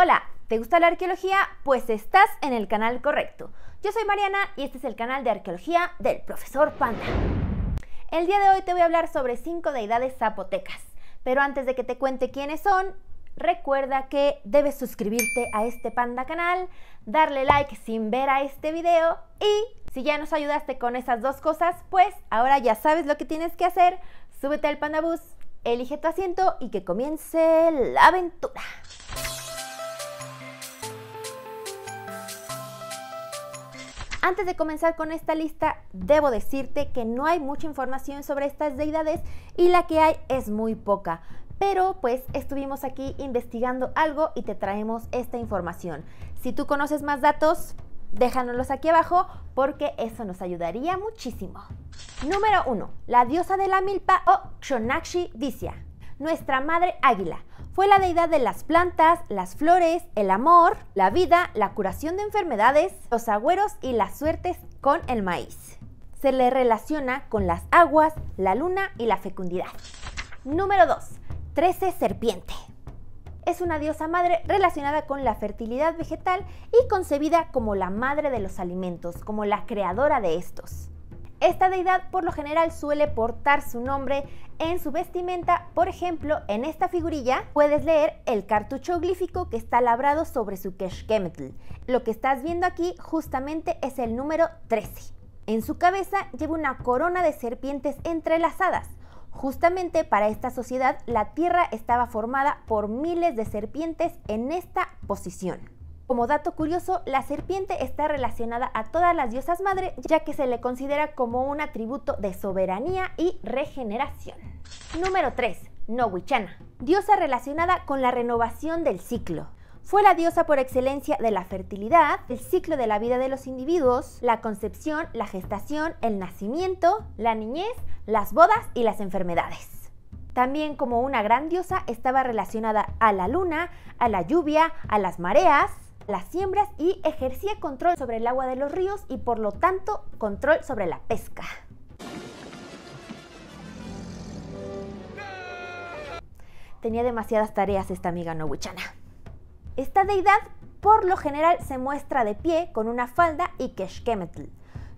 Hola, ¿te gusta la arqueología? Pues estás en el canal correcto. Yo soy Mariana y este es el canal de arqueología del profesor Panda. El día de hoy te voy a hablar sobre cinco deidades zapotecas, pero antes de que te cuente quiénes son, recuerda que debes suscribirte a este Panda canal, darle like sin ver a este video y si ya nos ayudaste con esas dos cosas, pues ahora ya sabes lo que tienes que hacer, súbete al Panda Bus, elige tu asiento y que comience la aventura. Antes de comenzar con esta lista, debo decirte que no hay mucha información sobre estas deidades y la que hay es muy poca. Pero pues estuvimos aquí investigando algo y te traemos esta información. Si tú conoces más datos, déjanoslos aquí abajo porque eso nos ayudaría muchísimo. Número 1. La diosa de la milpa o Shonakshi dice nuestra madre águila. Fue la deidad de las plantas, las flores, el amor, la vida, la curación de enfermedades, los agüeros y las suertes con el maíz. Se le relaciona con las aguas, la luna y la fecundidad. Número 2. 13 Serpiente es una diosa madre relacionada con la fertilidad vegetal y concebida como la madre de los alimentos, como la creadora de estos. Esta deidad por lo general suele portar su nombre en su vestimenta, por ejemplo, en esta figurilla puedes leer el cartucho glífico que está labrado sobre su Keshkemetl. Lo que estás viendo aquí justamente es el número 13. En su cabeza lleva una corona de serpientes entrelazadas. Justamente para esta sociedad la tierra estaba formada por miles de serpientes en esta posición. Como dato curioso, la serpiente está relacionada a todas las diosas madre, ya que se le considera como un atributo de soberanía y regeneración. Número 3. Nowichana, diosa relacionada con la renovación del ciclo. Fue la diosa por excelencia de la fertilidad, el ciclo de la vida de los individuos, la concepción, la gestación, el nacimiento, la niñez, las bodas y las enfermedades. También como una gran diosa estaba relacionada a la luna, a la lluvia, a las mareas, las siembras y ejercía control sobre el agua de los ríos y por lo tanto control sobre la pesca. Tenía demasiadas tareas esta amiga nobuchana. Esta deidad por lo general se muestra de pie con una falda y keshkemetl.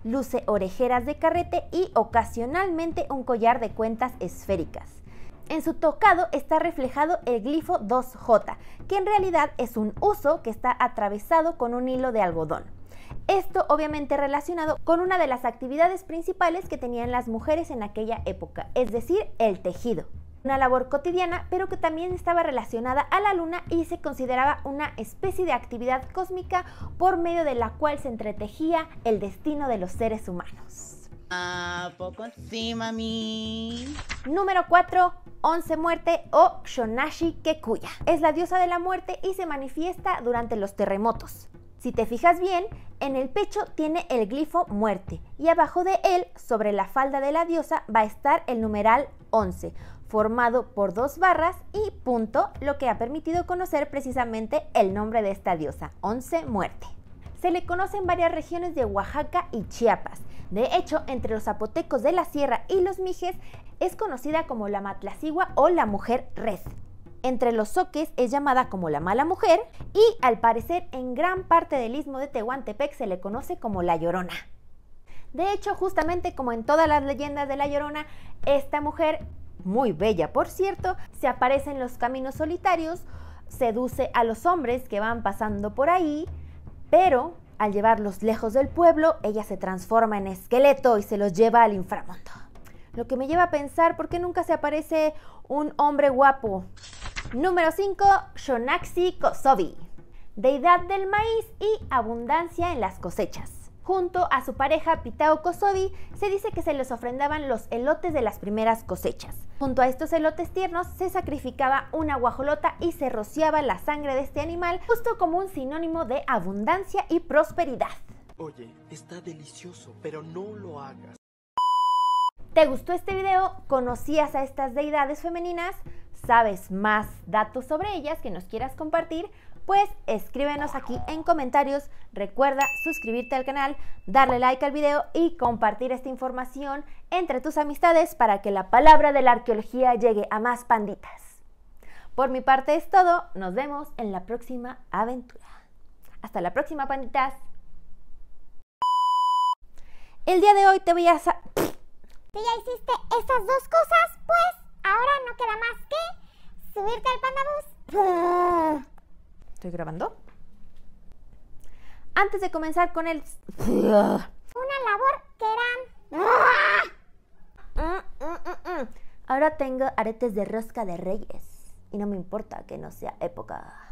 Luce orejeras de carrete y ocasionalmente un collar de cuentas esféricas. En su tocado está reflejado el glifo 2J, que en realidad es un uso que está atravesado con un hilo de algodón. Esto obviamente relacionado con una de las actividades principales que tenían las mujeres en aquella época, es decir, el tejido. Una labor cotidiana, pero que también estaba relacionada a la luna y se consideraba una especie de actividad cósmica por medio de la cual se entretejía el destino de los seres humanos. ¿A poco sí, mami? Número 4. Once Muerte o Shonashi Kekuya. Es la diosa de la muerte y se manifiesta durante los terremotos. Si te fijas bien, en el pecho tiene el glifo muerte y abajo de él, sobre la falda de la diosa, va a estar el numeral 11, formado por dos barras y punto, lo que ha permitido conocer precisamente el nombre de esta diosa, Once Muerte. Se le conoce en varias regiones de Oaxaca y Chiapas, de hecho, entre los zapotecos de la sierra y los mijes es conocida como la matlacigua o la mujer res. Entre los zoques es llamada como la mala mujer y al parecer en gran parte del istmo de Tehuantepec se le conoce como la llorona. De hecho, justamente como en todas las leyendas de la llorona, esta mujer, muy bella por cierto, se aparece en los caminos solitarios, seduce a los hombres que van pasando por ahí, pero al llevarlos lejos del pueblo, ella se transforma en esqueleto y se los lleva al inframundo. Lo que me lleva a pensar por qué nunca se aparece un hombre guapo. Número 5. Shonaxi Kosobi. Deidad del maíz y abundancia en las cosechas. Junto a su pareja Pitao Kosovi, se dice que se les ofrendaban los elotes de las primeras cosechas. Junto a estos elotes tiernos se sacrificaba una guajolota y se rociaba la sangre de este animal, justo como un sinónimo de abundancia y prosperidad. Oye, está delicioso, pero no lo hagas. ¿Te gustó este video? ¿Conocías a estas deidades femeninas? ¿Sabes más datos sobre ellas que nos quieras compartir? Pues escríbenos aquí en comentarios. Recuerda suscribirte al canal, darle like al video y compartir esta información entre tus amistades para que la palabra de la arqueología llegue a más panditas. Por mi parte es todo. Nos vemos en la próxima aventura. Hasta la próxima, panditas. El día de hoy te voy a... Si ya hiciste esas dos cosas, pues ahora no queda más que subirte al pandabús. ¿Estoy grabando? Antes de comenzar con el... Una labor que era... Mm, mm, mm, Ahora tengo aretes de rosca de reyes. Y no me importa que no sea época.